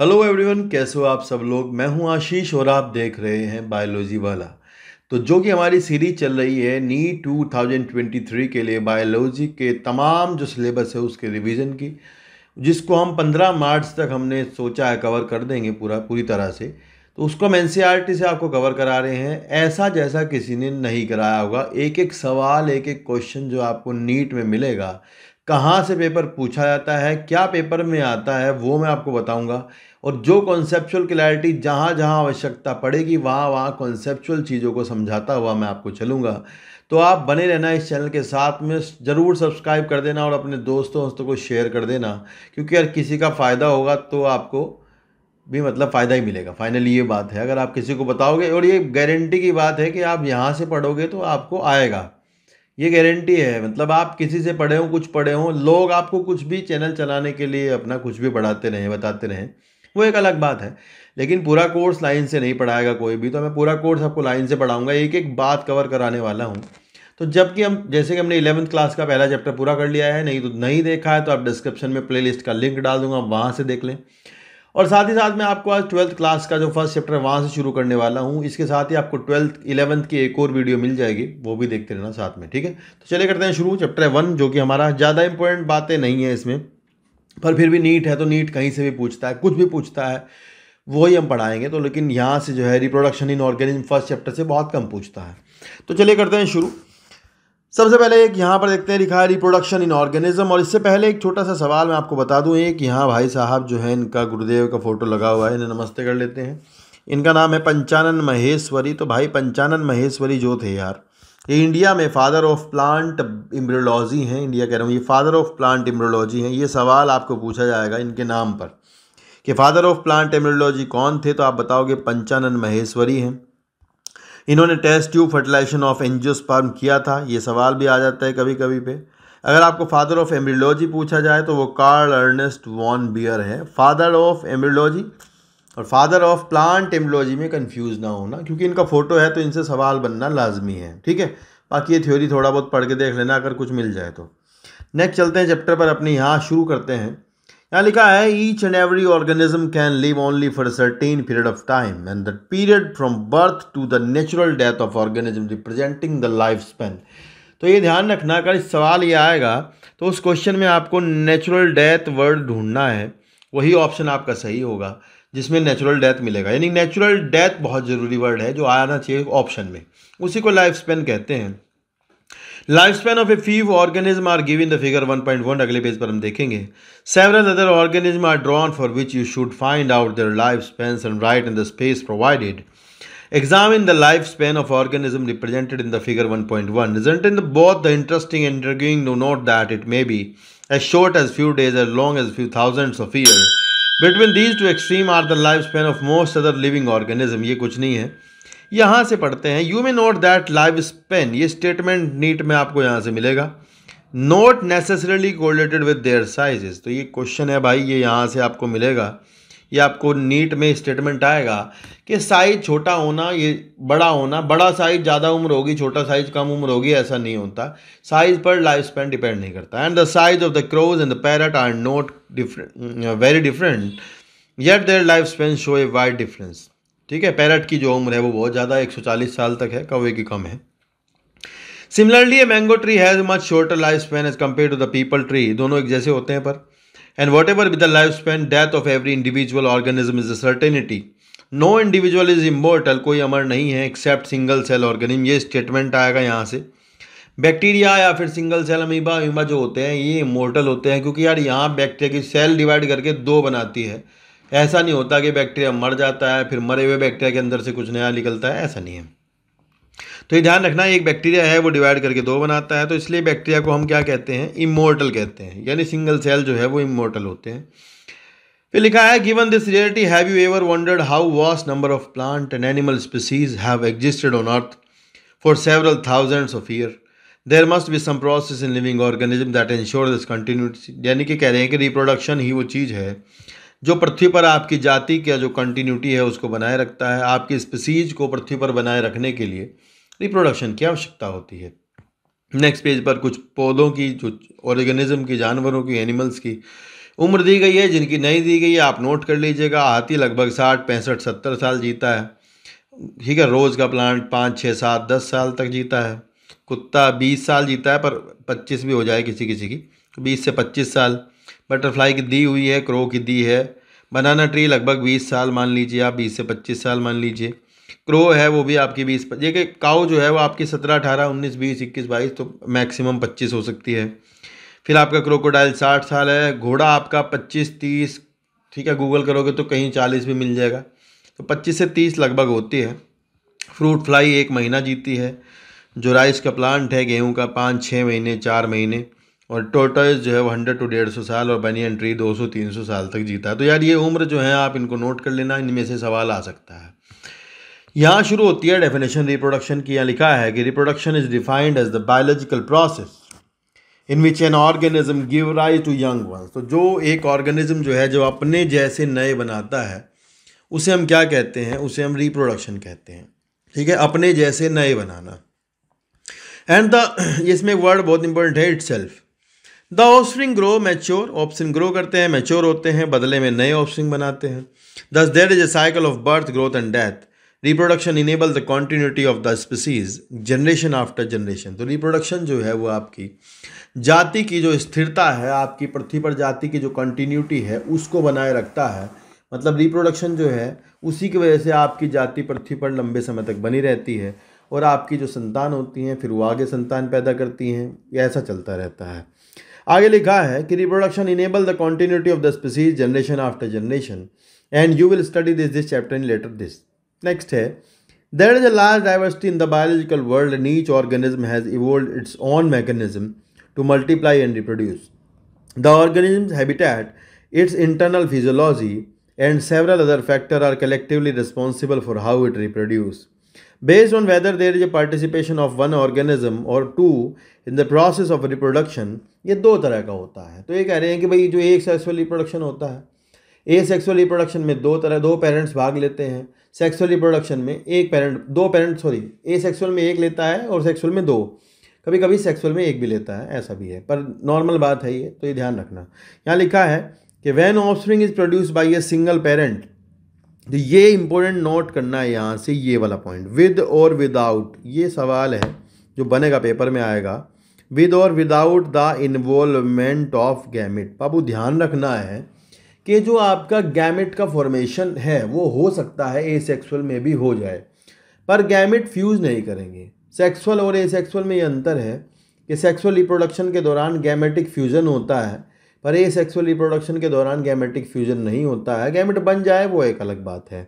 Hello everyone कैसे हो आप सब लोग मैं हूं आशीष और आप देख रहे हैं बायोलॉजी वाला तो जो कि हमारी सीरीज चल रही है नी 2023 के लिए बायोलॉजी के तमाम जो सिलेबस है उसके रिवीजन की जिसको हम 15 मार्च तक हमने सोचा है कवर कर देंगे पूरा पूरी तरह से तो उसको हम एन e से आपको कवर करा रहे हैं ऐसा जैसा किसी ने नहीं कराया होगा एक एक सवाल एक एक क्वेश्चन जो आपको नीट में मिलेगा कहाँ से पेपर पूछा जाता है क्या पेपर में आता है वो मैं आपको बताऊंगा और जो कॉन्सेप्चुअल क्लैरिटी जहाँ जहाँ आवश्यकता पड़ेगी वहाँ वहाँ कॉन्सेप्चुअल चीज़ों को समझाता हुआ मैं आपको चलूँगा तो आप बने रहना इस चैनल के साथ में ज़रूर सब्सक्राइब कर देना और अपने दोस्तों वस्तों को शेयर कर देना क्योंकि अगर किसी का फ़ायदा होगा तो आपको भी मतलब फ़ायदा ही मिलेगा फाइनली ये बात है अगर आप किसी को बताओगे और ये गारंटी की बात है कि आप यहाँ से पढ़ोगे तो आपको आएगा ये गारंटी है मतलब आप किसी से पढ़े हों कुछ पढ़े हों लोग आपको कुछ भी चैनल चलाने के लिए अपना कुछ भी पढ़ाते रहें बताते रहें वो एक अलग बात है लेकिन पूरा कोर्स लाइन से नहीं पढ़ाएगा कोई भी तो मैं पूरा कोर्स आपको लाइन से पढ़ाऊँगा एक एक बात कवर कराने वाला हूँ तो जबकि हम जैसे कि हमने इलेवंथ क्लास का पहला चैप्टर पूरा कर लिया है नहीं तो नहीं देखा है तो आप डिस्क्रिप्शन में प्लेलिस्ट का लिंक डाल दूंगा वहाँ से देख लें और साथ ही साथ मैं आपको आज ट्वेल्थ क्लास का जो फर्स्ट चैप्टर है वहाँ से शुरू करने वाला हूँ इसके साथ ही आपको ट्वेल्थ इलेवंथ की एक और वीडियो मिल जाएगी वो भी देखते रहना साथ में ठीक है तो चले करते हैं शुरू चैप्टर वन जो कि हमारा ज़्यादा इंपॉर्टेंट बातें नहीं है इसमें पर फिर भी नीट है तो नीट कहीं से भी पूछता है कुछ भी पूछता है वही हम पढ़ाएंगे तो लेकिन यहाँ से जो है reproduction in organism first chapter से बहुत कम पूछता है तो चलिए करते हैं शुरू सबसे पहले एक यहाँ पर देखते हैं लिखा है रिप्रोडक्शन इन ऑर्गेनिज्म और इससे पहले एक छोटा सा सवाल मैं आपको बता दूँ एक यहाँ भाई साहब जो है इनका गुरुदेव का फ़ोटो लगा हुआ है इन्हें नमस्ते कर लेते हैं इनका नाम है पंचानन महेश्वरी तो भाई पंचानन महेश्वरी जो थे यार ये इंडिया में फादर ऑफ प्लांट इम्ब्रोलॉजी हैं इंडिया कह रहा हूँ ये फादर ऑफ प्लांट इम्ब्रोलॉजी हैं ये सवाल आपको पूछा जाएगा इनके नाम पर कि फादर ऑफ प्लांट इम्ब्रोलॉजी कौन थे तो आप बताओगे पंचानन महेश्वरी हैं इन्होंने test tube fertilization of angiosperm किया था ये सवाल भी आ जाता है कभी कभी पे अगर आपको फादर ऑफ एम्ब्रियोलॉजी पूछा जाए तो वो कार्ल अर्नेस्ट वॉन बियर है फादर ऑफ एम्ब्रियोलॉजी और फादर ऑफ प्लांट एम्ब्रियोलॉजी में कन्फ्यूज़ ना होना क्योंकि इनका फोटो है तो इनसे सवाल बनना लाजमी है ठीक है बाकी ये थ्योरी थोड़ा बहुत पढ़ के देख लेना अगर कुछ मिल जाए तो नेक्स्ट चलते हैं चैप्टर पर अपने यहाँ शुरू करते हैं यहाँ लिखा है each and every organism can live only for certain period of time and the period from birth to the natural death of organism representing the life span तो ये ध्यान रखना अगर इस सवाल ये आएगा तो उस क्वेश्चन में आपको नेचुरल डेथ वर्ड ढूंढना है वही ऑप्शन आपका सही होगा जिसमें नेचुरल डेथ मिलेगा यानी नेचुरल डेथ बहुत ज़रूरी वर्ड है जो आना चाहिए ऑप्शन में उसी को लाइफ स्पेन कहते हैं Lifespan of a few organisms are given in the figure 1.1 अगले पेज पर हम देखेंगे Several other organisms are drawn for which you should find out their lifespans and write in the space provided. Examine the lifespan of organism represented in the figure 1.1. Isn't in both the interesting and intriguing to note that it may be as short as few days, as long as few thousands of years. Between these two extremes are the lifespan of most other living organisms. ये कुछ नहीं है यहाँ से पढ़ते हैं you may note that life span ये statement NEET में आपको यहाँ से मिलेगा not necessarily correlated with their sizes तो ये क्वेश्चन है भाई ये यहाँ से आपको मिलेगा ये आपको नीट में स्टेटमेंट आएगा कि साइज छोटा होना ये बड़ा होना बड़ा साइज ज़्यादा उम्र होगी छोटा साइज कम उम्र होगी ऐसा नहीं होता साइज पर लाइफ स्पेन डिपेंड नहीं करता and the size of the crows and the parrot are not different very different yet their life span show a wide difference ठीक है पैरट की जो उम्र है वो बहुत ज़्यादा एक साल तक है कौवे की कम है similarly a mango tree has much shorter life span as compare to the peepal tree दोनों एक जैसे होते हैं पर and whatever with the life span death of every individual organism is a certainty no individual is immortal कोई अमर नहीं है एक्सेप्ट सिंगल सेल ऑर्गेनिज्म ये स्टेटमेंट आएगा यहाँ से बैक्टीरिया या फिर सिंगल सेल अमीबा अमीबा जो होते हैं ये इमोर्टल होते हैं क्योंकि यार यहाँ बैक्टीरिया की सेल डिवाइड करके दो बनाती है ऐसा नहीं होता कि बैक्टीरिया मर जाता है फिर मरे हुए बैक्टीरिया के अंदर से कुछ नया निकलता है ऐसा नहीं है तो ये ध्यान रखना एक बैक्टीरिया है वो डिवाइड करके दो बनाता है तो इसलिए बैक्टीरिया को हम क्या कहते हैं इमोर्टल कहते हैं यानी सिंगल सेल जो है वो इमोर्टल होते हैं फिर लिखा है given this reality have you ever wondered how vast number of plant and animal species have existed on earth for several thousands of year there must be some process in living organism that ensure this continuity यानी कि कह रहे हैं कि reproduction ही वो चीज़ है जो पृथ्वी पर आपकी जाति का जो कंटिन्यूटी है उसको बनाए रखता है आपकी स्पीसीज को पृथ्वी पर बनाए रखने के लिए रिप्रोडक्शन की आवश्यकता होती है नेक्स्ट पेज पर कुछ पौधों की जो ऑर्गेनिज्म की जानवरों की एनिमल्स की उम्र दी गई है जिनकी नहीं दी गई है आप नोट कर लीजिएगा हाथी लगभग साठ पैंसठ सत्तर साल जीता है ठीक है रोज़ का प्लांट पाँच छः सात दस साल तक जीता है कुत्ता बीस साल जीता है पर पच्चीस भी हो जाए किसी किसी की बीस से पच्चीस साल बटरफ्लाई की दी हुई है क्रो की दी है बनाना ट्री लगभग बीस साल मान लीजिए आप बीस से पच्चीस साल मान लीजिए क्रो है वो भी आपकी बीस ये कि काउ जो है वो आपकी सत्रह अठारह उन्नीस बीस इक्कीस बाईस तो मैक्सिमम पच्चीस हो सकती है फिर आपका क्रोकोडाइल साठ साल है घोड़ा आपका पच्चीस तीस ठीक है गूगल करोगे तो कहीं चालीस भी मिल जाएगा तो पच्चीस से तीस लगभग होती है फ्रूट फ्लाई एक महीना जीती है जो राइस का प्लांट है गेहूँ का पाँच छः महीने चार महीने और टोटल जो है वो हंड्रेड टू डेढ़ सौ साल और बनियन ट्री दो सौ तीन सौ साल तक जीता है तो यार ये उम्र जो है आप इनको नोट कर लेना इनमें से सवाल आ सकता है यहाँ शुरू होती है डेफिनेशन रिप्रोडक्शन की यहाँ लिखा है कि reproduction is defined as the biological process in which an organism give rise to young ones तो जो एक ऑर्गेनिज्म जो है जो अपने जैसे नए बनाता है उसे हम क्या कहते हैं उसे हम रिप्रोडक्शन कहते हैं ठीक है अपने जैसे नए बनाना एंड द इसमें वर्ड बहुत इंपॉर्टेंट है itself the offspring grow mature offspring grow करते हैं मैच्योर होते हैं बदले में नए ऑप्शन बनाते हैं thus there is a cycle of birth growth and death reproduction enable the continuity of the species generation after generation तो रिप्रोडक्शन जो है वो आपकी जाति की जो स्थिरता है आपकी पृथ्वी पर जाति की जो कंटिन्यूटी है उसको बनाए रखता है मतलब रिप्रोडक्शन जो है उसी की वजह से आपकी जाति पृथ्वी पर लंबे समय तक बनी रहती है और आपकी जो संतान होती हैं फिर वो आगे संतान पैदा करती हैं ऐसा चलता रहता है आगे लिखा है कि reproduction enable the continuity of the species generation after generation and you will study this this chapter in later this next है there is a large diversity in the biological world and each organism has evolve its own mechanism to multiply and reproduce the organism habitat its internal physiology and several other factor are collectively responsible for how it reproduces. Based on whether there is a participation of one organism or two in the process of reproduction, ये दो तरह का होता है तो ये कह रहे हैं कि भाई जो एक सेक्सुअल रिप्रोडक्शन होता है ए सेक्सुअल रिप्रोडक्शन में दो तरह दो पेरेंट्स भाग लेते हैं सेक्सुअल रिप्रोडक्शन में एक पेरेंट दो पेरेंट सॉरी ए सेक्सुअल में एक लेता है और सेक्सुअल में दो कभी कभी सेक्सुअल में एक भी लेता है ऐसा भी है पर नॉर्मल बात है ये तो ये ध्यान रखना यहाँ लिखा है कि when spring is produce by a single parent तो ये इम्पोर्टेंट नोट करना है यहाँ से ये वाला पॉइंट विद और विदाउट ये सवाल है जो बनेगा पेपर में आएगा विद और without the involvement of gamete बाबू ध्यान रखना है कि जो आपका गैमिट का फॉर्मेशन है वो हो सकता है ए सेक्सुअल में भी हो जाए पर गैमिट फ्यूज़ नहीं करेंगे सेक्सुअल और ए सेक्सुअल में ये अंतर है कि सेक्सुअल रिप्रोडक्शन के दौरान गैमेटिक फ्यूज़न होता है पर ये सेक्सुअल रिप्रोडक्शन के दौरान गैमेटिक फ्यूजन नहीं होता है गैमेट बन जाए वो एक अलग बात है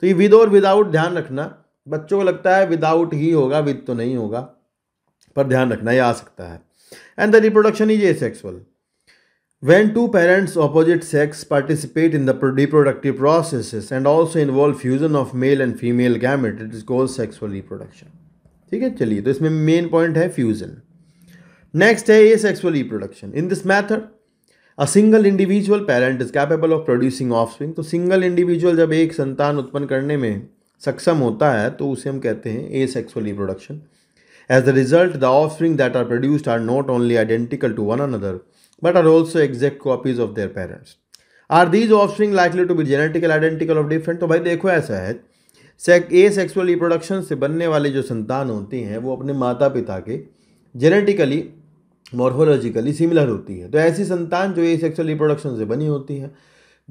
तो ये विद और विदाउट ध्यान रखना बच्चों को लगता है विदाउट ही होगा विद तो नहीं होगा पर ध्यान रखना ये आ सकता है and the reproduction is A sexual when two parents opposite sex participate in the reproductive process and also involve fusion of male and female gamete it is called sexual reproduction ठीक है चलिए तो इसमें मेन पॉइंट है fusion next है asexual reproduction in this method a single individual parent is capable of producing offspring तो single individual जब एक संतान उत्पन्न करने में सक्षम होता है तो उसे हम कहते हैं asexual reproduction as the result the offspring that are produced are not only identical to one another but are also exact copies of their parents are these offspring likely to be genetical identical of different तो भाई देखो ऐसा है सेक ए asexual reproduction से बनने वाले जो संतान होती हैं वो अपने माता पिता के जेनेटिकली मॉर्फोलॉजिकली सिमिलर होती है तो ऐसी संतान जो ए सेक्सुअल रिप्रोडक्शन से बनी होती है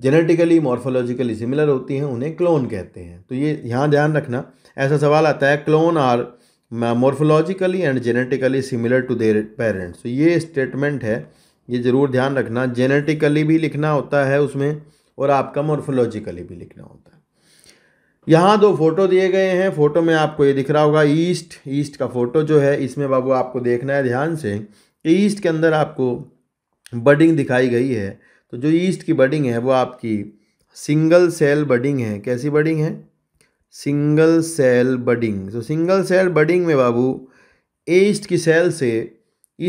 जेनेटिकली मॉर्फोलॉजिकली सिमिलर होती हैं उन्हें क्लोन कहते हैं तो ये यहाँ ध्यान रखना ऐसा सवाल आता है clone are morphologically and genetically similar to their parents तो ये स्टेटमेंट है ये ज़रूर ध्यान रखना जेनेटिकली भी लिखना होता है उसमें और आपका मॉर्फोलॉजिकली भी लिखना होता है यहाँ दो फोटो दिए गए हैं फोटो में आपको ये दिख रहा होगा ईस्ट ईस्ट का फोटो जो है इसमें बाबू आपको देखना है ध्यान से ईस्ट के अंदर आपको बडिंग दिखाई गई है तो जो ईस्ट की बडिंग है वो आपकी सिंगल सेल बडिंग है कैसी बडिंग है सिंगल सेल बडिंग तो सिंगल सेल बडिंग में बाबू ईस्ट की सेल से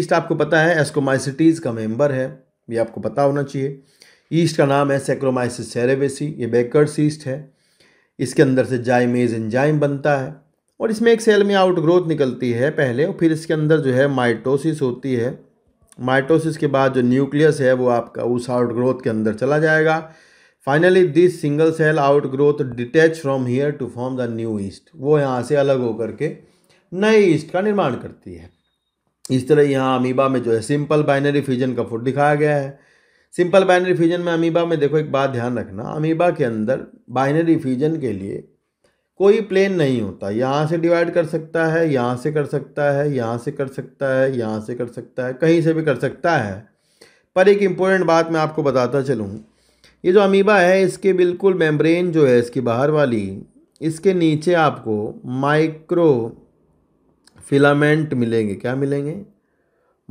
ईस्ट आपको पता है एस्कोमाइसिटीज़ का मेंबर है ये आपको पता होना चाहिए ईस्ट का नाम है सेक्रोमाइसिस सेरेवेसी ये बेकर्स ईस्ट है इसके अंदर से जाइमेज एंजाइम बनता है और इसमें एक सेल में आउट ग्रोथ निकलती है पहले और फिर इसके अंदर जो है माइटोसिस होती है माइटोसिस के बाद जो न्यूक्लियस है वो आपका उस आउट ग्रोथ के अंदर चला जाएगा finally this single cell out growth detach from here to form the new yeast वो यहाँ से अलग होकर के नए ईस्ट का निर्माण करती है इस तरह यहाँ अमीबा में जो है सिंपल बाइनरी फ्यूजन का फूड दिखाया गया है सिंपल बाइनरी फ्यूजन में अमीबा में देखो एक बात ध्यान रखना अमीबा के अंदर बाइनरी फ्यूजन के लिए कोई प्लेन नहीं होता यहाँ से डिवाइड कर सकता है यहाँ से कर सकता है यहाँ से कर सकता है यहाँ से कर सकता है कहीं से भी कर सकता है पर एक इम्पोर्टेंट बात मैं आपको बताता चलूँ ये जो अमीबा है इसके बिल्कुल मेम्ब्रेन जो है इसकी बाहर वाली इसके नीचे आपको माइक्रो फिलामेंट मिलेंगे क्या मिलेंगे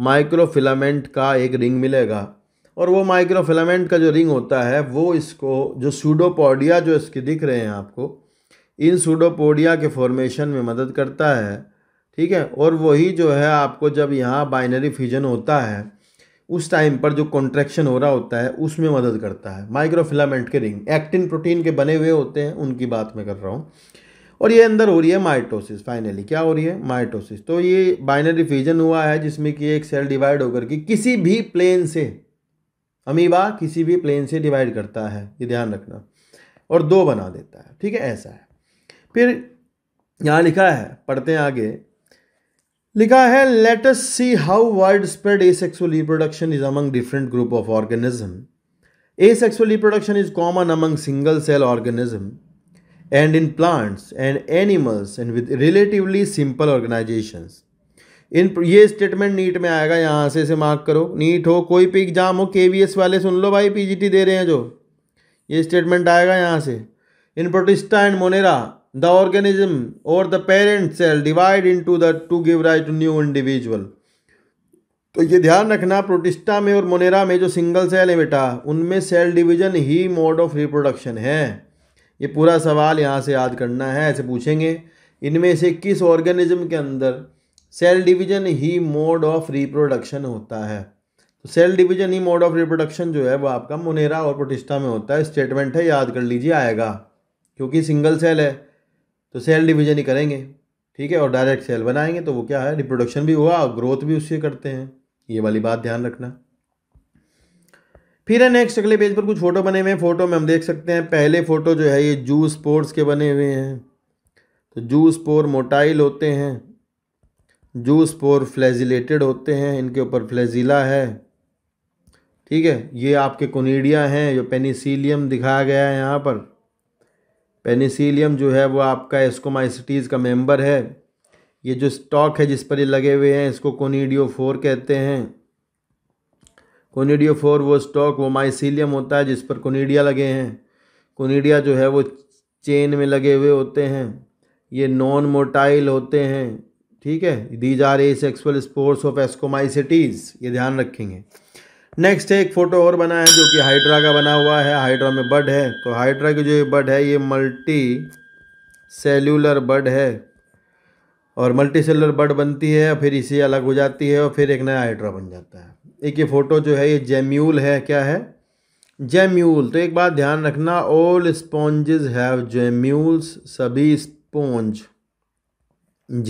माइक्रो फिलामेंट का एक रिंग मिलेगा और वो माइक्रो फिलामेंट का जो रिंग होता है वो इसको जो सूडोपोडिया जो इसके दिख रहे हैं आपको इन सूडोपोडिया के फॉर्मेशन में मदद करता है ठीक है और वही जो है आपको जब यहाँ बाइनरी फ्यूजन होता है उस टाइम पर जो कॉन्ट्रैक्शन हो रहा होता है उसमें मदद करता है माइक्रोफिलामेंट के रिंग एक्टिन प्रोटीन के बने हुए होते हैं उनकी बात मैं कर रहा हूँ और ये अंदर हो रही है माइटोसिस फाइनली क्या हो रही है माइटोसिस तो ये बाइनरी फ्यूजन हुआ है जिसमें कि एक सेल डिवाइड होकर के किसी भी प्लेन से अमीबा किसी भी प्लेन से डिवाइड करता है ये ध्यान रखना और दो बना देता है ठीक है ऐसा है फिर यहाँ लिखा है पढ़ते हैं आगे लिखा है let us see how widespread asexual reproduction is among different group of organism asexual reproduction is common among single cell organism and in plants and animals and with relatively simple organization in ये statement NEET में आएगा यहाँ से इसे mark करो NEET हो कोई भी एग्जाम हो के वाले सुन लो भाई टी दे रहे हैं जो ये स्टेटमेंट आएगा यहाँ से in Protista and Monera the organism और the parent cell divide into the two give right new individual तो ये ध्यान रखना प्रोटिस्टा में और मोनेरा में जो सिंगल सेल है बेटा उनमें सेल डिवीजन ही मोड ऑफ रिप्रोडक्शन है ये पूरा सवाल यहाँ से याद करना है ऐसे पूछेंगे इनमें से किस ऑर्गेनिज्म के अंदर सेल डिवीजन ही मोड ऑफ रिप्रोडक्शन होता है तो सेल डिवीजन ही मोड ऑफ रिप्रोडक्शन जो है वो आपका मोनेरा और प्रोटिस्टा में होता है स्टेटमेंट है याद कर लीजिए आएगा क्योंकि सिंगल सेल है तो सेल डिवीजन ही करेंगे ठीक है और डायरेक्ट सेल बनाएंगे तो वो क्या है रिप्रोडक्शन भी हुआ और ग्रोथ भी उससे करते हैं ये वाली बात ध्यान रखना फिर है नेक्स्ट अगले पेज पर कुछ फ़ोटो बने हुए हैं फ़ोटो में हम देख सकते हैं पहले फ़ोटो जो है ये जू स्पोर्ट्स के बने हुए हैं तो जू स्पोर मोटाइल होते हैं जू स्पोर फ्लैजिलेटेड होते हैं इनके ऊपर फ्लैजिला है ठीक है ये आपके कोनीडिया हैं जो पेनिसिलियम दिखाया गया है यहाँ पर पेनिसिलियम जो है वो आपका एस्कोमाइसिटीज़ का मेंबर है ये जो स्टॉक है जिस पर ये लगे हुए हैं इसको कोनीडियो फोर कहते हैं कोनीडियो फोर वो स्टॉक वो माइसिलियम होता है जिस पर कोनीडिया लगे हैं कोनीडिया जो है वो चेन में लगे हुए होते हैं ये नॉन मोटाइल होते हैं ठीक है these are asexual spores of ascomycetes ये ध्यान रखेंगे नेक्स्ट है एक फ़ोटो और बना है जो कि हाइड्रा का बना हुआ है हाइड्रा में बर्ड है तो हाइड्रा की जो ये बर्ड है ये मल्टी सेल्यूलर बर्ड है और मल्टी सेलर बर्ड बनती है फिर इसी अलग हो जाती है और फिर एक नया हाइड्रा बन जाता है एक ये फ़ोटो जो है ये जेम्यूल है क्या है जेम्यूल तो एक बात ध्यान रखना ऑल स्पॉन्जेज हैव जेम्यूल्स सभी स्पॉन्ज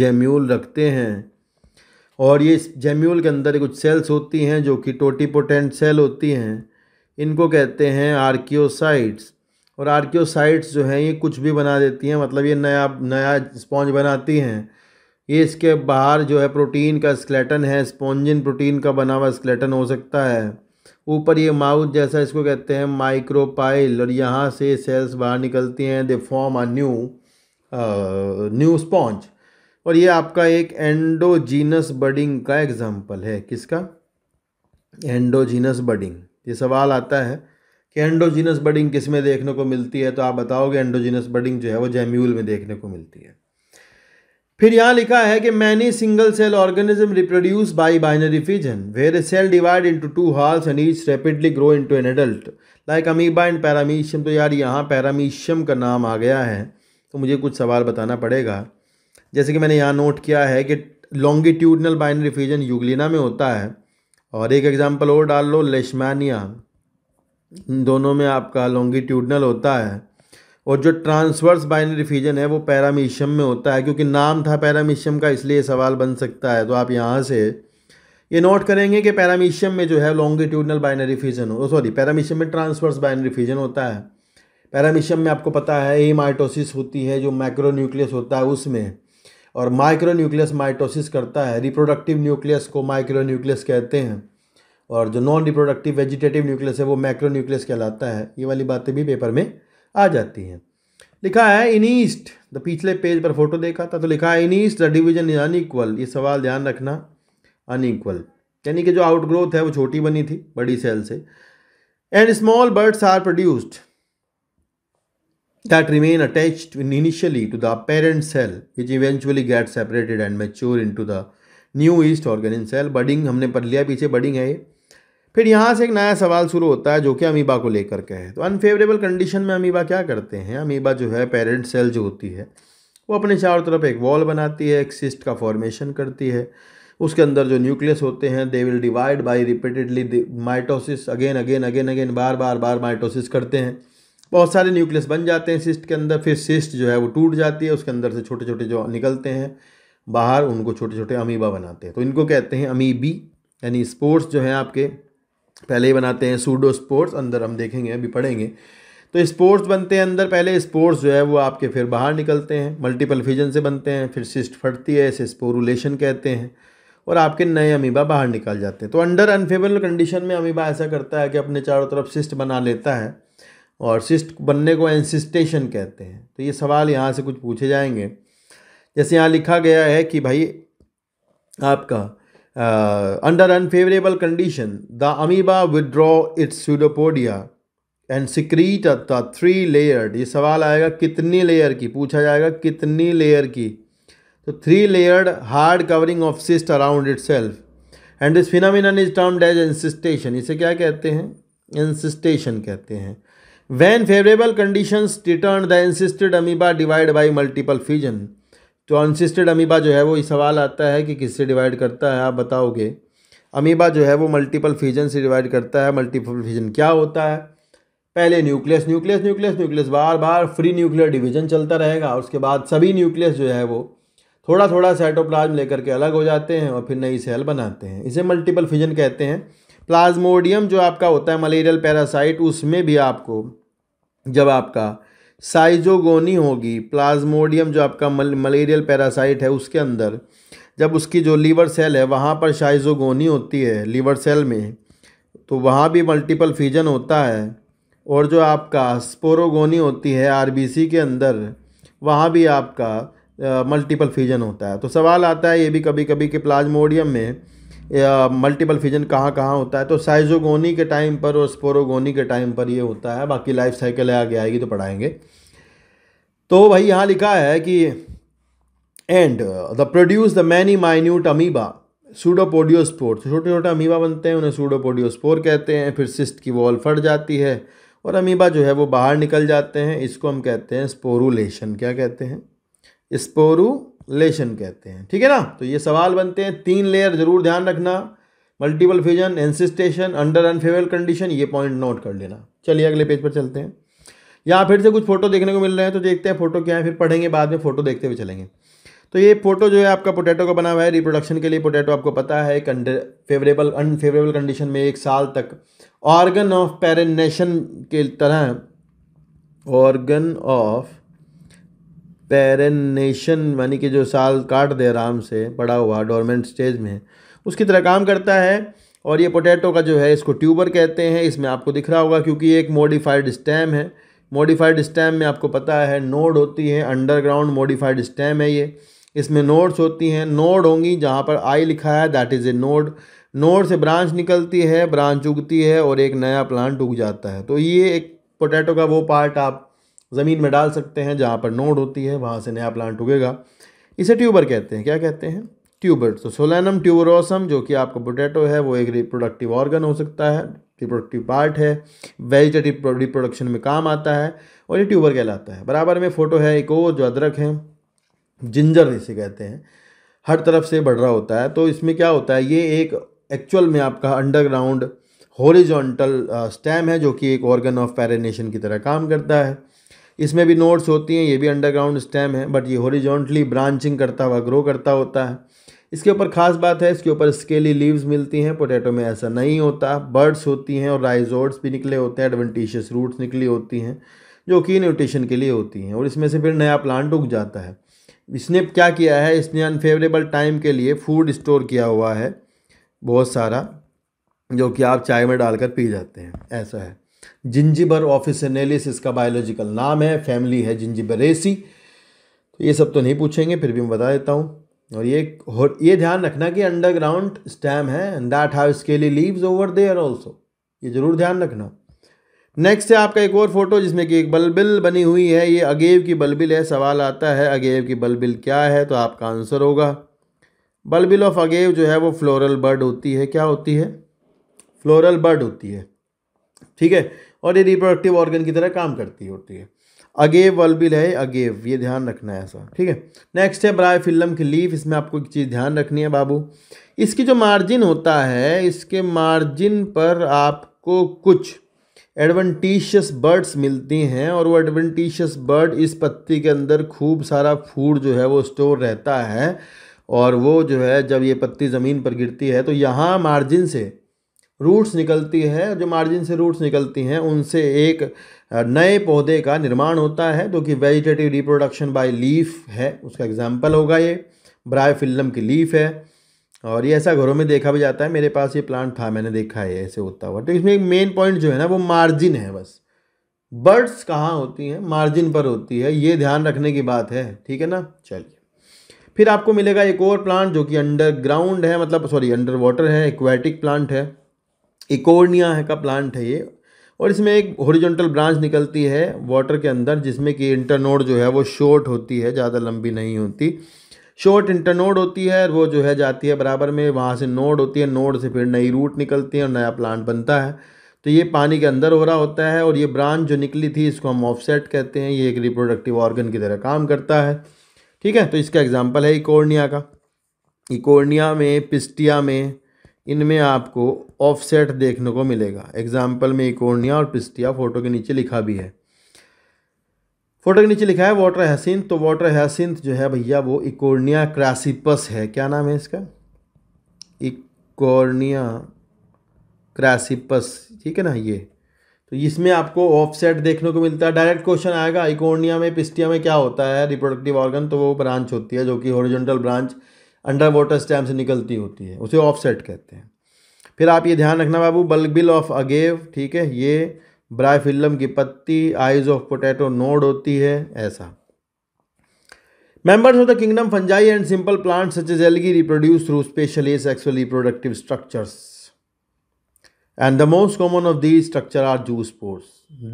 जेम्यूल रखते हैं और ये जेम्यूल के अंदर कुछ सेल्स होती हैं जो कि टोटीपोटेंट सेल होती हैं इनको कहते हैं आर्कियोसाइट्स और आर्कियोसाइट्स जो हैं ये कुछ भी बना देती हैं मतलब ये नया नया स्पॉन्ज बनाती हैं ये इसके बाहर जो है प्रोटीन का स्केलेटन है स्पॉन्जिन प्रोटीन का बना हुआ स्केलेटन हो सकता है ऊपर ये माउथ जैसा इसको कहते हैं माइक्रोपाइल और यहाँ से सेल्स बाहर निकलती हैं they form a new new sponge और ये आपका एक एंडोजीनस बडिंग का एग्जाम्पल है किसका एंडोजीनस बडिंग ये सवाल आता है कि एंडोजीनस बडिंग किस में देखने को मिलती है तो आप बताओगे एंडोजीनस बडिंग जो है वो जैम्यूल में देखने को मिलती है फिर यहाँ लिखा है कि many single cell organism reproduce by binary fission where a cell divide into two halves and each rapidly grow into an adult like amoeba and paramecium तो यार यहाँ पैरामीशियम का नाम आ गया है तो मुझे कुछ सवाल बताना पड़ेगा जैसे कि मैंने यहाँ नोट किया है कि लॉन्गिट्यूडनल बाइनरी फ्यूजन यूगलिना में होता है और एक एग्जाम्पल और डाल लो लेशमानिया दोनों में आपका लॉन्गिट्यूडनल होता है और जो ट्रांसवर्स बाइनरी फ्यूजन है वो पैरामीशियम में होता है क्योंकि नाम था पैरामीशियम का इसलिए सवाल बन सकता है तो आप यहाँ से ये नोट करेंगे कि पैरामीशियम में जो है लॉन्गिट्यूडनल बाइनरी फ्यूजन हो सॉरी पैरामीशियम में ट्रांसवर्स बाइनरी फ्यूजन होता है पैरामीशियम में आपको पता है एमाइटोसिस होती है जो माइक्रोन्यूक्लियस होता है उसमें और माइक्रो न्यूक्लियस माइटोसिस करता है रिप्रोडक्टिव न्यूक्लियस को माइक्रो न्यूक्लियस कहते हैं और जो नॉन रिप्रोडक्टिव वेजिटेटिव न्यूक्लियस है वो माइक्रो न्यूक्लियस कहलाता है ये वाली बातें भी पेपर में आ जाती हैं लिखा है इन ईस्ट द पिछले पेज पर फोटो देखा था तो लिखा है in yeast the division is unequal ये सवाल ध्यान रखना अनईक्वल यानी कि जो आउटग्रोथ है वो छोटी बनी थी बड़ी सेल से and small buds are produced that remain attached initially to the parent cell which eventually get separated and mature into the new yeast organism cell budding हमने पढ़ लिया पीछे बडिंग है ये फिर यहाँ से एक नया सवाल शुरू होता है जो कि अमीबा को लेकर के है तो अनफेवरेबल कंडीशन में अमीबा क्या करते हैं अमीबा जो है पेरेंट सेल जो होती है वो अपने चारों तरफ एक वॉल बनाती है एक सिस्ट का फॉर्मेशन करती है उसके अंदर जो न्यूक्लियस होते हैं they will divide by repeatedly mitosis again again again again बार बार बार माइटोसिस करते हैं बहुत सारे न्यूक्लियस बन जाते हैं सिस्ट के अंदर फिर सिस्ट जो है वो टूट जाती है उसके अंदर से छोटे छोटे जो निकलते हैं बाहर उनको छोटे छोटे अमीबा बनाते हैं तो इनको कहते हैं अमीबी यानी स्पोर्ट्स जो हैं आपके पहले ही बनाते हैं सूडो स्पोर्ट्स अंदर हम देखेंगे अभी पढ़ेंगे तो स्पोर्ट्स बनते हैं अंदर पहले स्पोर्ट्स जो है वो आपके फिर बाहर निकलते हैं मल्टीपल फिजन से बनते हैं फिर सिस्ट फटती है इसे स्पोरुलेशन कहते हैं और आपके नए अमीबा बाहर निकाल जाते हैं तो अंडर अनफेवरेबल कंडीशन में अमीबा ऐसा करता है कि अपने चारों तरफ सिस्ट बना लेता है और सिस्ट बनने को एंसिस्टेशन कहते हैं तो ये सवाल यहाँ से कुछ पूछे जाएंगे जैसे यहाँ लिखा गया है कि भाई आपका under unfavourable condition the amoeba withdraw its pseudopodia and secrete the three layered ये सवाल आएगा कितनी लेयर की पूछा जाएगा कितनी लेयर की तो three layered hard covering of cyst around itself and this phenomenon is termed as encystation इसे क्या कहते हैं इंसिस्टेशन कहते हैं when favourable condition return the insisted amoeba divide by multiple fusion तो अनसिस्टेड अमीबा जो है वो सवाल आता है कि किससे डिवाइड करता है आप बताओगे अमीबा जो है वो मल्टीपल फ्यूजन से डिवाइड करता है मल्टीपल फ्यूजन क्या होता है पहले न्यूक्लियस न्यूक्लियस न्यूक्लियस न्यूक्लियस बार बार फ्री न्यूक्लियर डिवीजन चलता रहेगा और उसके बाद सभी न्यूक्लियस जो है वो थोड़ा थोड़ा सेटोप्लाज्म लेकर के अलग हो जाते हैं और फिर नई सेल बनाते हैं इसे मल्टीपल फ्यूजन कहते हैं प्लाज्मोडियम जो आपका होता है मलेरियल पैरासाइट उसमें भी आपको जब आपका साइजोगोनी होगी प्लाज्मोडियम जो आपका मल, मलेरियल पैरासाइट है उसके अंदर जब उसकी जो लीवर सेल है वहाँ पर साइजोगोनी होती है लीवर सेल में तो वहाँ भी मल्टीपल फीजन होता है और जो आपका स्पोरोगोनी होती है आरबीसी के अंदर वहाँ भी आपका मल्टीपल फीजन होता है तो सवाल आता है ये भी कभी कभी कि प्लाज्मोडियम में मल्टीपल फिजन कहाँ कहाँ होता है तो साइजोगोनी के टाइम पर और स्पोरोगोनी के टाइम पर ये होता है बाकी लाइफ साइकिल आगे आएगी तो पढ़ाएंगे तो भाई यहाँ लिखा है कि and the produce the many minute amoeba pseudopodiospore तो छोटे छोटे अमीबा बनते हैं उन्हें सूडोपोडियोस्पोर कहते हैं फिर सिस्ट की वॉल फट जाती है और अमीबा जो है वो बाहर निकल जाते हैं इसको हम कहते हैं स्पोरुलेशन क्या कहते हैं स्पोरू लेशन कहते हैं ठीक है ना तो ये सवाल बनते हैं तीन लेयर जरूर ध्यान रखना multiple fusion encystation under unfavourable condition ये पॉइंट नोट कर लेना चलिए अगले पेज पर चलते हैं यहाँ फिर से कुछ फोटो देखने को मिल रहे हैं तो देखते हैं फोटो क्या है फिर पढ़ेंगे बाद में फोटो देखते हुए चलेंगे तो ये फोटो जो है आपका पोटैटो का बना हुआ है रिप्रोडक्शन के लिए पोटैटो आपको पता है एक फेवरेबल अनफेवरेबल कंडीशन में एक साल तक ऑर्गन ऑफ पेरेनेशन के तरह ऑर्गन ऑफ पेरेनेशन यानी कि जो साल काट दे आराम से पड़ा हुआ डोरमेंट स्टेज में उसकी तरह काम करता है और ये पोटैटो का जो है इसको ट्यूबर कहते हैं इसमें आपको दिख रहा होगा क्योंकि ये एक मॉडिफाइड स्टैम है मॉडिफाइड स्टैम में आपको पता है नोड होती है अंडरग्राउंड मॉडिफाइड स्टैम है ये इसमें नोड्स होती हैं नोड होंगी जहाँ पर आई लिखा है that is a node node से ब्रांच निकलती है ब्रांच उगती है और एक नया प्लांट उग जाता है तो ये एक पोटैटो का वो पार्ट आप ज़मीन में डाल सकते हैं जहाँ पर नोड होती है वहाँ से नया प्लांट उगेगा इसे ट्यूबर कहते हैं क्या कहते हैं ट्यूबर तो सोलैनम ट्यूबरोसम जो कि आपका पोटैटो है वो एक रिप्रोडक्टिव ऑर्गन हो सकता है रिप्रोडक्टिव पार्ट है वेजिटेटिव रिप्रोडक्शन में काम आता है और ये ट्यूबर कहलाता है बराबर में फ़ोटो है एक और जो अदरक है जिंजर जिसे कहते हैं हर तरफ से बढ़ रहा होता है तो इसमें क्या होता है ये एक एक्चुअल में आपका अंडरग्राउंड होरिजोनटल स्टैम है जो कि एक ऑर्गन ऑफ पैरिनेशन की तरह काम करता है इसमें भी नोड्स होती हैं ये भी अंडरग्राउंड स्टेम है बट ये हॉरिजॉन्टली ब्रांचिंग करता हुआ ग्रो करता होता है इसके ऊपर खास बात है इसके ऊपर स्केली लीव्स मिलती हैं पोटैटो में ऐसा नहीं होता बर्ड्स होती हैं और राइजोड्स भी निकले होते हैं एडवेंटिशियस रूट्स निकली होती हैं जो कि न्यूट्रिशन के लिए होती हैं और इसमें से फिर नया प्लांट उग जाता है इसने क्या किया है इसने अनफेवरेबल टाइम के लिए फूड स्टोर किया हुआ है बहुत सारा जो कि आप चाय में डालकर पी जाते हैं ऐसा है जिंजिबर ऑफिसनेलिस इसका बायोलॉजिकल नाम है फैमिली है जिंजिबरेसी तो ये सब तो नहीं पूछेंगे फिर भी मैं बता देता हूँ और ये ये ध्यान रखना कि अंडरग्राउंड स्टैम है एंड दैट हैव लिए लीव्स ओवर देयर ऑल्सो ये ज़रूर ध्यान रखना नेक्स्ट है आपका एक और फोटो जिसमें कि एक बलबिल बनी हुई है ये अगेव की बलबिल है सवाल आता है अगेव की बलबिल क्या है तो आपका आंसर होगा बलबिल ऑफ अगेव जो है वो फ्लोरल बर्ड होती है क्या होती है फ्लोरल बर्ड होती है ठीक है और ये रिप्रोडक्टिव ऑर्गन की तरह काम करती होती है अगेव वल्बिल है अगेव ये ध्यान रखना है ऐसा ठीक है नेक्स्ट है ब्रायफिल्म की लीफ इसमें आपको एक चीज़ ध्यान रखनी है बाबू इसकी जो मार्जिन होता है इसके मार्जिन पर आपको कुछ एडवेंटिशियस बर्ड्स मिलती हैं और वो एडवेंटिशियस बर्ड इस पत्ती के अंदर खूब सारा फूड जो है वो स्टोर रहता है और वो जो है जब ये पत्ती ज़मीन पर गिरती है तो यहाँ मार्जिन से रूट्स निकलती है जो मार्जिन से रूट्स निकलती हैं उनसे एक नए पौधे का निर्माण होता है जो तो कि वेजिटेटिव रिप्रोडक्शन बाय लीफ है उसका एग्जाम्पल होगा ये ब्रायफिल्लम की लीफ है और ये ऐसा घरों में देखा भी जाता है मेरे पास ये प्लांट था मैंने देखा है ऐसे होता हुआ तो इसमें एक मेन पॉइंट जो है ना वो मार्जिन है बस बर्ड्स कहाँ होती हैं मार्जिन पर होती है ये ध्यान रखने की बात है ठीक है ना चलिए फिर आपको मिलेगा एक और प्लांट जो कि अंडरग्राउंड है मतलब सॉरी अंडर वाटर है एक्वेटिक प्लांट है इकोर्निया है का प्लांट है ये और इसमें एक हॉरिजॉन्टल ब्रांच निकलती है वाटर के अंदर जिसमें कि इंटरनोड जो है वो शॉर्ट होती है ज़्यादा लंबी नहीं होती शॉर्ट इंटरनोड होती है वो जो है जाती है बराबर में वहाँ से नोड होती है नोड से फिर नई रूट निकलती है और नया प्लांट बनता है तो ये पानी के अंदर हो रहा होता है और ये ब्रांच जो निकली थी इसको हम ऑफसेट कहते हैं ये एक रिप्रोडक्टिव ऑर्गन की तरह काम करता है ठीक है तो इसका एग्जाम्पल है इकोर्निया का इकोर्निया में पिस्टिया में इनमें आपको ऑफसेट देखने को मिलेगा एग्जाम्पल में इकोर्निया और पिस्टिया फ़ोटो के नीचे लिखा भी है फ़ोटो के नीचे लिखा है वाटर हैसिंथ तो वाटर हैसिंथ जो है भैया वो इकोर्निया क्रासिपस है क्या नाम है इसका इकोर्निया क्रासिपस ठीक है ना ये तो इसमें आपको ऑफसेट देखने को मिलता है डायरेक्ट क्वेश्चन आएगा इकोर्निया में पिस्टिया में क्या होता है रिप्रोडक्टिव ऑर्गन तो वो ब्रांच होती है जो कि horizontal branch under water stem से निकलती होती है उसे ऑफसेट कहते हैं फिर आप ये ध्यान रखना बाबू बल्बिल ऑफ अगेव ठीक है ये ब्राइफिलम की पत्ती आइज ऑफ पोटैटो नोड होती है ऐसा members of the kingdom fungi and simple plant such as algae reproduce through special asexual reproductive structures and the most common of the structure are zoospores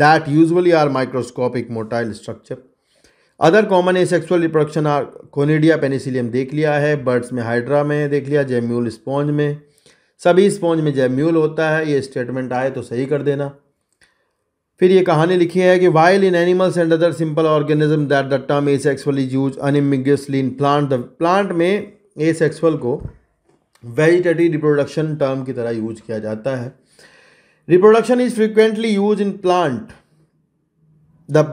that usually are microscopic motile structure other common asexual reproduction are conidia penicillium देख लिया है birds में hydra में देख लिया gemmule sponge में सभी sponge में जैम्यूल होता है ये स्टेटमेंट आए तो सही कर देना फिर ये कहानी लिखी है कि while in animals and other simple organism that the term a is use unambiguously in plant the plant में ए सेक्सुअल को वेजिटेटिव रिप्रोडक्शन टर्म की तरह यूज किया जाता है reproduction is frequently use in plant the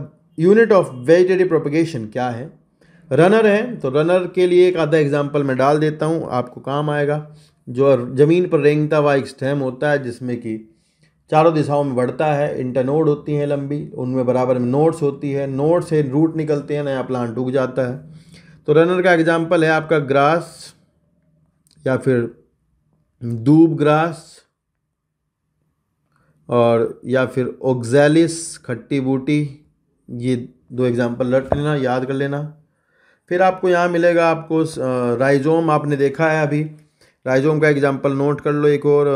unit of vegetative propagation क्या है runner है तो रनर के लिए एक आधा एग्जाम्पल मैं डाल देता हूँ आपको काम आएगा जो ज़मीन पर रेंगता हुआ एक स्टेम होता है जिसमें कि चारों दिशाओं में बढ़ता है इंटरनोड होती हैं लंबी उनमें बराबर में नोड्स होती है नोड से रूट निकलते हैं नया प्लांट उग जाता है तो रनर का एग्जाम्पल है आपका ग्रास या फिर दूब ग्रास और या फिर ओग्जैलिस खट्टी बूटी ये दो एग्जाम्पल रट लेना याद कर लेना फिर आपको यहाँ मिलेगा आपको राइजोम आपने देखा है अभी राइजोम का एग्जाम्पल नोट कर लो एक और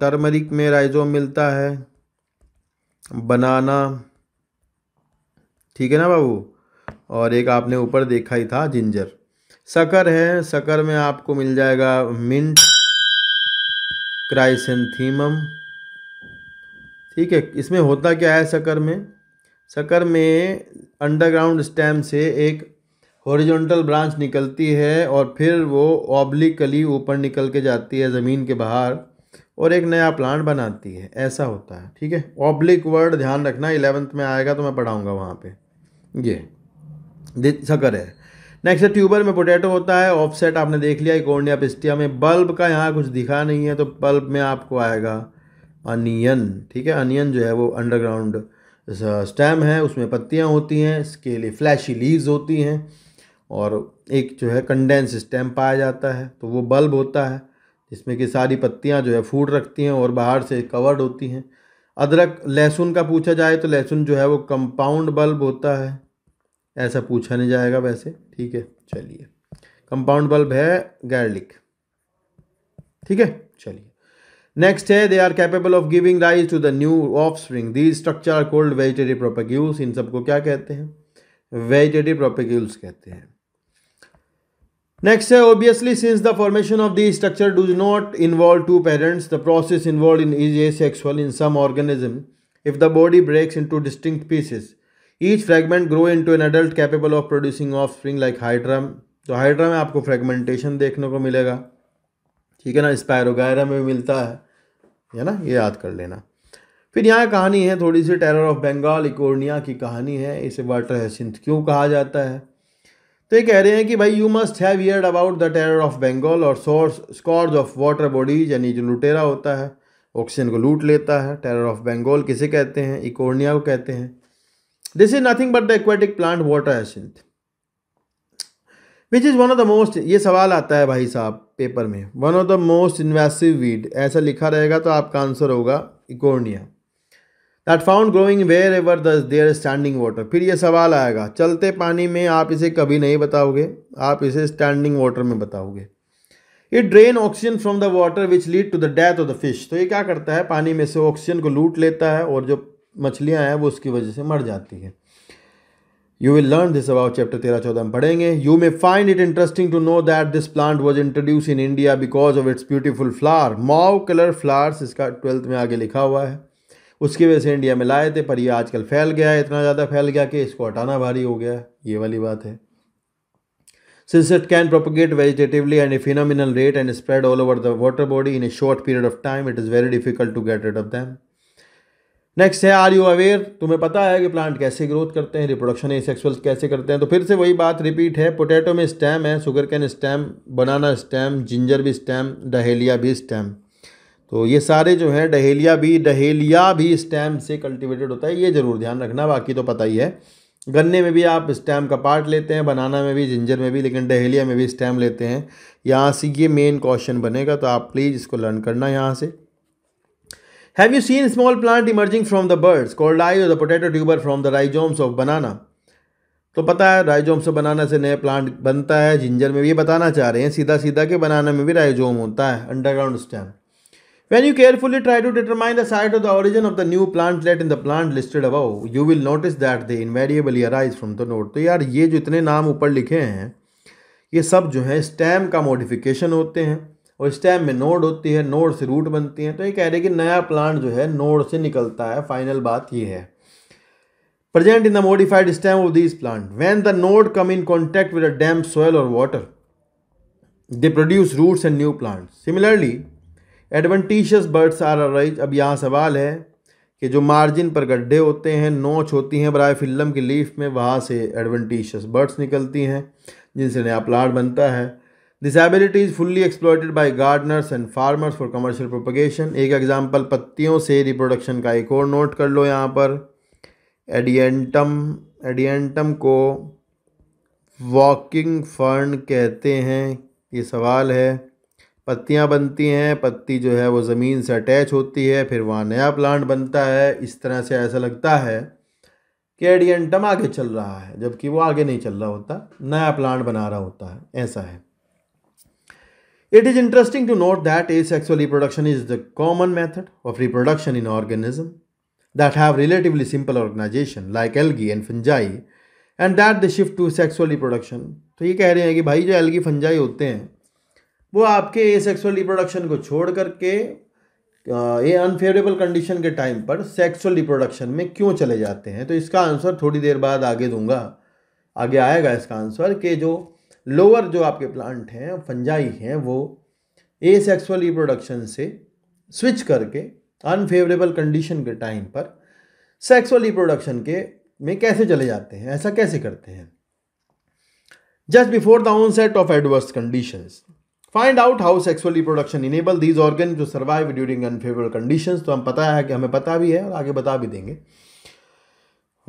टर्मरिक में राइजोम मिलता है बनाना ठीक है ना बाबू और एक आपने ऊपर देखा ही था जिंजर शकर है शकर में आपको मिल जाएगा मिंट क्राइसेंथीमम ठीक है इसमें होता क्या है शकर में शकर में अंडरग्राउंड स्टेम से एक हॉरिजॉन्टल ब्रांच निकलती है और फिर वो ऑब्लिकली ऊपर निकल के जाती है ज़मीन के बाहर और एक नया प्लांट बनाती है ऐसा होता है ठीक है ऑब्लिक वर्ड ध्यान रखना इलेवंथ में आएगा तो मैं पढ़ाऊँगा वहाँ पर ये शकर है नेक्स्ट ट्यूबर में पोटैटो होता है ऑफसेट आपने देख लिया कोर्निया पिस्टिया में बल्ब का यहाँ कुछ दिखा नहीं है तो बल्ब में आपको आएगा अनियन ठीक है अनियन जो है वो अंडरग्राउंड स्टेम है उसमें पत्तियाँ होती हैं इसके लिए फ्लैशी लीव्स होती हैं और एक जो है कंडेंस स्टैम पाया जाता है तो वो बल्ब होता है जिसमें कि सारी पत्तियाँ जो है फूट रखती हैं और बाहर से कवर्ड होती हैं अदरक लहसुन का पूछा जाए तो लहसुन जो है वो कंपाउंड बल्ब होता है ऐसा पूछा नहीं जाएगा वैसे ठीक है चलिए कंपाउंड बल्ब है गार्लिक ठीक है चलिए नेक्स्ट है they are capable of giving rise to the new offspring the structure called vegetative propagules इन सबको क्या कहते हैं वेजिटेटिव प्रोपेग्यूल्स कहते हैं नेक्स्ट है obviously since the formation of the structure does not involve two parents the process involve in is A asexual in some organism if the body breaks into distinct pieces each fragment grow into an adult capable of producing offspring like Hydra तो Hydra में आपको fragmentation देखने को मिलेगा ठीक है ना spirogyra में भी मिलता है है ना ये याद कर लेना फिर यहाँ कहानी है थोड़ी सी टेरर ऑफ बंगाल इकोर्निया की कहानी है इसे वाटर है सिंथ क्यों कहा जाता है तो ये कह रहे हैं कि भाई you must have heard about the terror of Bengal और source scourge of water bodies यानी जो लुटेरा होता है ऑक्सीजन को लूट लेता है टेरर ऑफ बंगाल किसे कहते हैं इकोर्निया को कहते हैं this is nothing but the aquatic plant water hyacinth which is one of the most ये सवाल आता है भाई साहब पेपर में one of the most invasive weed ऐसा लिखा रहेगा तो आपका आंसर होगा Eichhornia that found growing wherever the there standing water फिर ये सवाल आएगा चलते पानी में आप इसे कभी नहीं बताओगे आप इसे स्टैंडिंग वाटर में बताओगे it drain oxygen from the water which lead to the death of the fish तो ये क्या करता है पानी में से ऑक्सीजन को लूट लेता है और जो मछलियाँ हैं वो उसकी वजह से मर जाती है you will learn this about chapter तेरह चौदह हम पढ़ेंगे you may find it interesting to know that this plant was introduce in India because of its beautiful flower mauve colour flowers इसका ट्वेल्थ में आगे लिखा हुआ है उसकी वजह से इंडिया में लाए थे पर ये आजकल फैल गया है इतना ज़्यादा फैल गया कि इसको हटाना भारी हो गया है ये वाली बात है since it can propagate vegetatively and a phenomenal rate and spread all over the water body in a short period of time it is very difficult to get rid of them next है are you aware तुम्हें पता है कि plant कैसे growth करते हैं reproduction sexual कैसे करते हैं तो फिर से वही बात रिपीट है पोटैटो में स्टैम है sugarcane stem banana stem ginger भी स्टैम डहेलिया भी स्टैम्प तो ये सारे जो हैं डहेलिया भी डहेलिया भी स्टैम से कल्टिवेटेड होता है ये ज़रूर ध्यान रखना बाकी तो पता ही है गन्ने में भी आप स्टैम का पार्ट लेते हैं बनाना में भी जिंजर में भी लेकिन डहेलिया में भी स्टैम लेते हैं यहाँ से ये मेन क्वेश्चन बनेगा तो आप प्लीज़ इसको लर्न करना यहाँ से have you seen small plant emerging from the buds called eye the potato tuber from the rhizomes of banana तो पता है राइजोम से बनाना से नए प्लांट बनता है जिंजर में भी ये बताना चाह रहे हैं सीधा सीधा के बनाना में भी राइजोम होता है underground stem When you carefully try to determine the site of the origin of the new plant let in the plant listed above, you will notice that they invariably arise from the node. तो यार ये जो इतने नाम ऊपर लिखे हैं ये सब जो है स्टैम का मोडिफिकेशन होते हैं और स्टैम में नोड होती है नोड से रूट बनती हैं तो ये कह रहे कि नया प्लांट जो है नोड से निकलता है फाइनल बात ये है present in the modified stem of this plant when the node come in contact with a damp soil और water they produce roots and new plant similarly adventitious buds are arise अब यहाँ सवाल है कि जो मार्जिन पर गड्ढे होते हैं नोच होती हैं बरए फिल्म की लीफ में वहाँ से एडवेंटिशियस बर्ड्स निकलती हैं जिनसे नया प्लाट बनता है this ability is fully exploited by gardeners and farmers for commercial propagation एक एग्ज़ाम्पल पत्तियों से रिप्रोडक्शन का एक और नोट कर लो यहाँ पर एडियंटम एडियंटम को वॉकिंग फर्न कहते हैं ये सवाल है पत्तियाँ बनती हैं पत्ती जो है वो ज़मीन से अटैच होती है फिर वहाँ नया प्लांट बनता है इस तरह से ऐसा लगता है कि एडियंटम आगे चल रहा है जबकि वो आगे नहीं चल रहा होता नया प्लांट बना रहा होता है ऐसा है it is interesting to note that asexual reproduction is the common method of reproduction in organism that have relatively simple organisation like algae and fungi and that the shift to sexual reproduction तो ये कह रहे हैं कि भाई जो algae fungi होते हैं वो आपके ए सेक्सुअल रिप्रोडक्शन को छोड़ करके ये अनफेवरेबल कंडीशन के टाइम पर सेक्सुअल रिप्रोडक्शन में क्यों चले जाते हैं तो इसका आंसर थोड़ी देर बाद आगे दूंगा आगे आएगा इसका आंसर कि जो लोअर जो आपके प्लांट हैं फंजाई हैं वो ए सेक्सुअल रिप्रोडक्शन से स्विच करके अनफेवरेबल कंडीशन के टाइम पर सेक्सुअल रिप्रोडक्शन के में कैसे चले जाते हैं ऐसा कैसे करते हैं just before the onset of adverse conditions find out how sexual reproduction enable these organ to survive during unfavourable condition तो हम पता है कि हमें पता भी है और आगे बता भी देंगे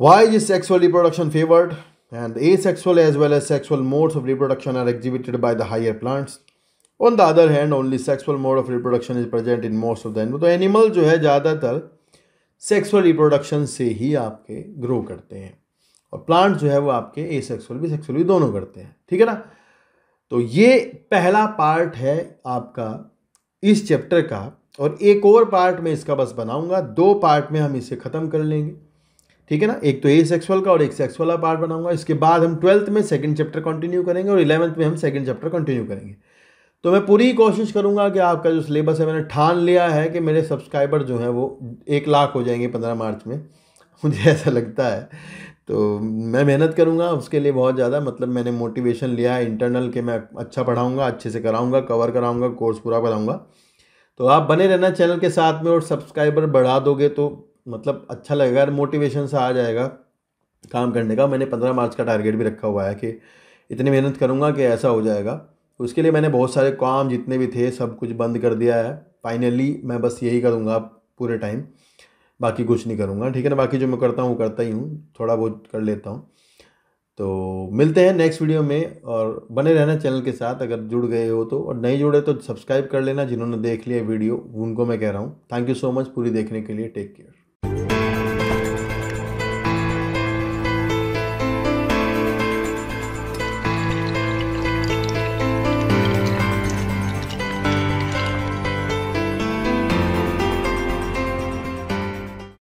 why is sexual reproduction favoured and asexual as well as sexual mode of reproduction are exhibited by the higher plants on the other hand only sexual mode of reproduction is present in most of the animal तो animal जो है ज़्यादातर sexual reproduction से ही आपके grow करते हैं और plant जो है वो आपके ए सेक्सुअल भी सेक्सुअल दोनों करते हैं ठीक है ना तो ये पहला पार्ट है आपका इस चैप्टर का और एक और पार्ट में इसका बस बनाऊंगा दो पार्ट में हम इसे ख़त्म कर लेंगे ठीक है ना एक तो ए सेक्सुअल का और एक सेक्स वाला पार्ट बनाऊंगा इसके बाद हम ट्वेल्थ में सेकंड चैप्टर कंटिन्यू करेंगे और इलेवंथ में हम सेकंड चैप्टर कंटिन्यू करेंगे तो मैं पूरी कोशिश करूंगा कि आपका जो सिलेबस है मैंने ठान लिया है कि मेरे सब्सक्राइबर जो हैं वो एक लाख हो जाएंगे पंद्रह मार्च में मुझे ऐसा लगता है तो मैं मेहनत करूँगा उसके लिए बहुत ज़्यादा मतलब मैंने मोटिवेशन लिया है इंटरनल के मैं अच्छा पढ़ाऊँगा अच्छे से कराऊँगा कवर कराऊँगा कोर्स पूरा कराऊँगा तो आप बने रहना चैनल के साथ में और सब्सक्राइबर बढ़ा दोगे तो मतलब अच्छा लगेगा मोटिवेशन सा आ जाएगा काम करने का मैंने पंद्रह मार्च का टारगेट भी रखा हुआ है कि इतनी मेहनत करूँगा कि ऐसा हो जाएगा उसके लिए मैंने बहुत सारे काम जितने भी थे सब कुछ बंद कर दिया है फाइनली मैं बस यही करूँगा पूरे टाइम बाकी कुछ नहीं करूँगा ठीक है ना बाकी जो मैं करता हूँ वो करता ही हूँ थोड़ा बहुत कर लेता हूँ तो मिलते हैं नेक्स्ट वीडियो में और बने रहना चैनल के साथ अगर जुड़ गए हो तो और नहीं जुड़े तो सब्सक्राइब कर लेना जिन्होंने देख लिया वीडियो उनको मैं कह रहा हूँ थैंक यू सो मच पूरी देखने के लिए टेक केयर